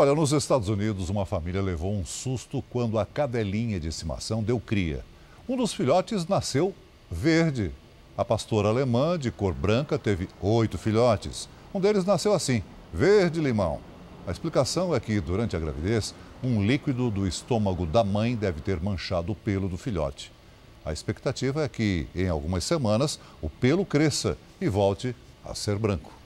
Olha, nos Estados Unidos, uma família levou um susto quando a cadelinha de estimação deu cria. Um dos filhotes nasceu verde. A pastora alemã, de cor branca, teve oito filhotes. Um deles nasceu assim, verde-limão. A explicação é que, durante a gravidez, um líquido do estômago da mãe deve ter manchado o pelo do filhote. A expectativa é que, em algumas semanas, o pelo cresça e volte a ser branco.